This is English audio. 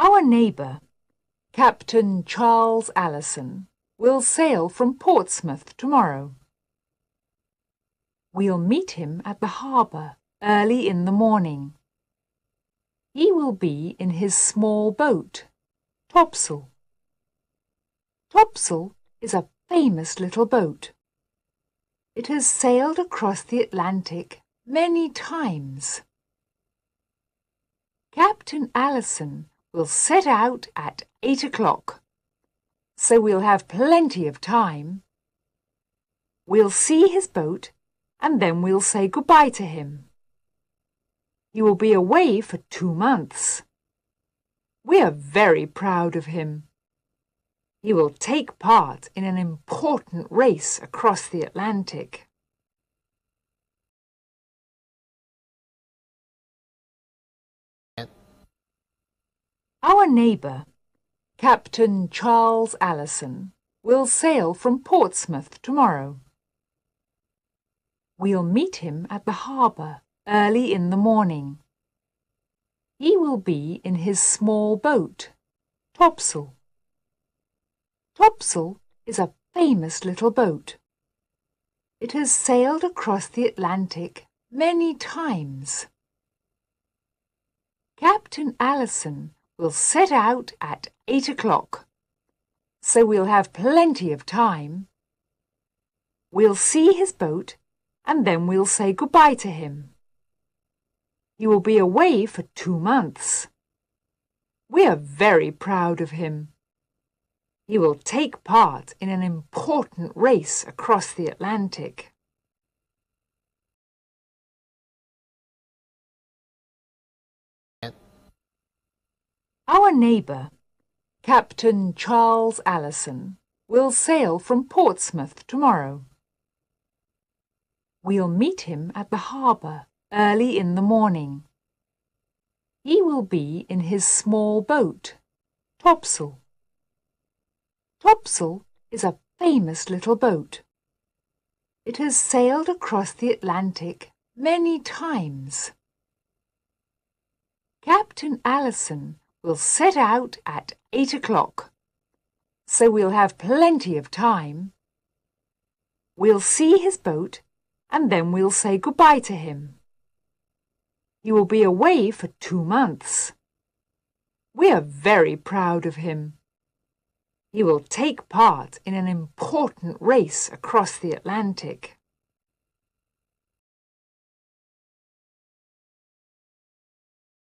Our neighbour, Captain Charles Allison, will sail from Portsmouth tomorrow. We'll meet him at the harbour early in the morning. He will be in his small boat, Topsail. Topsail is a famous little boat. It has sailed across the Atlantic many times. Captain Allison will set out at eight o'clock, so we'll have plenty of time. We'll see his boat and then we'll say goodbye to him. He will be away for two months. We are very proud of him. He will take part in an important race across the Atlantic. Our neighbour, Captain Charles Allison, will sail from Portsmouth tomorrow. We'll meet him at the harbour early in the morning. He will be in his small boat, Topsail. Topsail is a famous little boat. It has sailed across the Atlantic many times. Captain Allison will set out at eight o'clock, so we'll have plenty of time. We'll see his boat and then we'll say goodbye to him. He will be away for two months. We are very proud of him. He will take part in an important race across the Atlantic. Our neighbour, Captain Charles Allison, will sail from Portsmouth tomorrow. We'll meet him at the harbour early in the morning. He will be in his small boat, Topsail. Topsail is a famous little boat. It has sailed across the Atlantic many times. Captain Allison will set out at eight o'clock, so we'll have plenty of time. We'll see his boat and then we'll say goodbye to him. He will be away for two months. We are very proud of him. He will take part in an important race across the Atlantic.